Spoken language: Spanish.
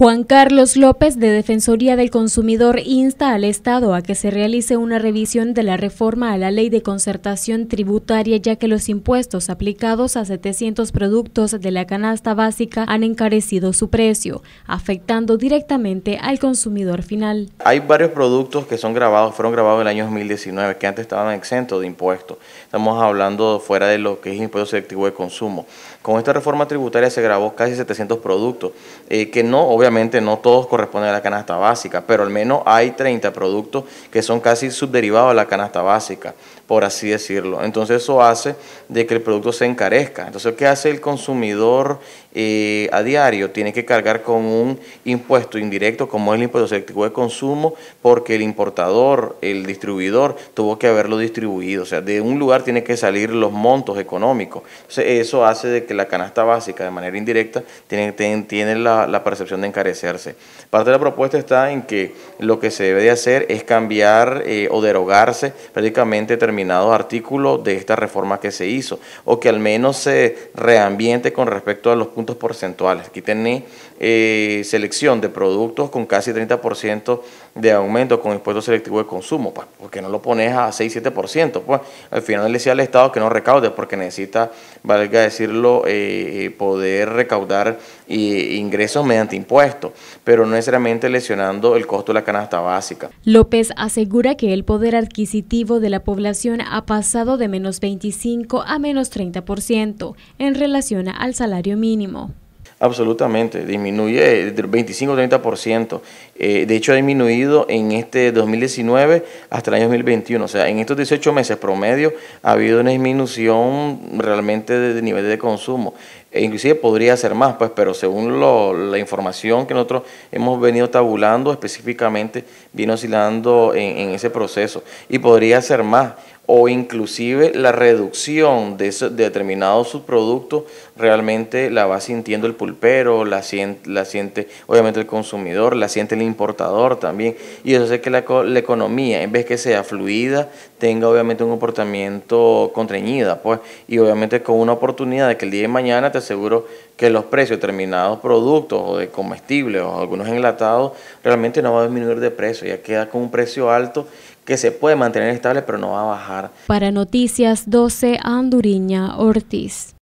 Juan Carlos López, de Defensoría del Consumidor, insta al Estado a que se realice una revisión de la reforma a la Ley de Concertación Tributaria, ya que los impuestos aplicados a 700 productos de la canasta básica han encarecido su precio, afectando directamente al consumidor final. Hay varios productos que son grabados, fueron grabados en el año 2019, que antes estaban exentos de impuestos. Estamos hablando fuera de lo que es impuesto selectivo de consumo. Con esta reforma tributaria se grabó casi 700 productos, eh, que no, obviamente, no todos corresponden a la canasta básica, pero al menos hay 30 productos que son casi subderivados a la canasta básica, por así decirlo. Entonces eso hace de que el producto se encarezca. Entonces, ¿qué hace el consumidor eh, a diario? Tiene que cargar con un impuesto indirecto como es el impuesto selectivo de consumo porque el importador, el distribuidor, tuvo que haberlo distribuido. O sea, de un lugar tiene que salir los montos económicos. eso hace de que la canasta básica de manera indirecta tiene, la, percepción de encarecimiento Parte de la propuesta está en que lo que se debe de hacer es cambiar eh, o derogarse prácticamente determinados artículos de esta reforma que se hizo, o que al menos se reambiente con respecto a los puntos porcentuales. Aquí tenéis eh, selección de productos con casi 30% de aumento con impuestos selectivos de consumo, pues, porque no lo pones a 6-7%, pues al final le decía al Estado que no recaude porque necesita, valga decirlo, eh, poder recaudar ingresos mediante impuestos pero no necesariamente lesionando el costo de la canasta básica. López asegura que el poder adquisitivo de la población ha pasado de menos 25 a menos 30% en relación al salario mínimo. Absolutamente, disminuye eh, del 25 o 30%. Eh, de hecho, ha disminuido en este 2019 hasta el año 2021. O sea, en estos 18 meses promedio ha habido una disminución realmente de, nivel de consumo. E inclusive podría ser más, pues, pero según la información que nosotros hemos venido tabulando, específicamente viene oscilando en ese proceso. Y podría ser más o inclusive la reducción de, determinados subproductos realmente la va sintiendo el pulpero, la siente, la siente obviamente el consumidor, la siente el importador también. Y eso hace que la, economía, en vez que sea fluida, tenga obviamente un comportamiento contrañida, pues, y obviamente con una oportunidad de que el día de mañana te aseguro que los precios de determinados productos o de comestibles o algunos enlatados realmente no va a disminuir de precio, ya queda con un precio alto que se puede mantener estable pero no va a bajar. Para Noticias 12, Anduriña Ortiz.